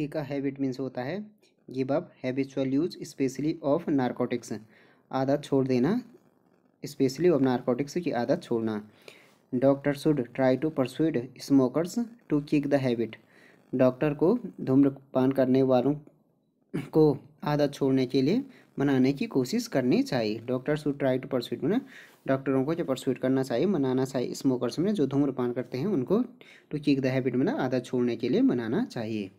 के का habit means होता है give up habitual use specially of narcotics आदत छोड़ देना स्पेशली ऑफ नारकोटिक्स की आदत छोड़ना doctor should try to persuade smokers to kick the habit doctor को धूम्रपान करने वालों को आदत छोड़ने के लिए मनाने की कोशिश करनी चाहिए doctor should try to persuade में डॉक्टरों को जो परसुड करना चाहिए मनाना चाहिए स्मोकर्स में जो धूम्रपान करते हैं उनको टू किक द हैबिट में आदत छोड़ने के लिए मनाना चाहिए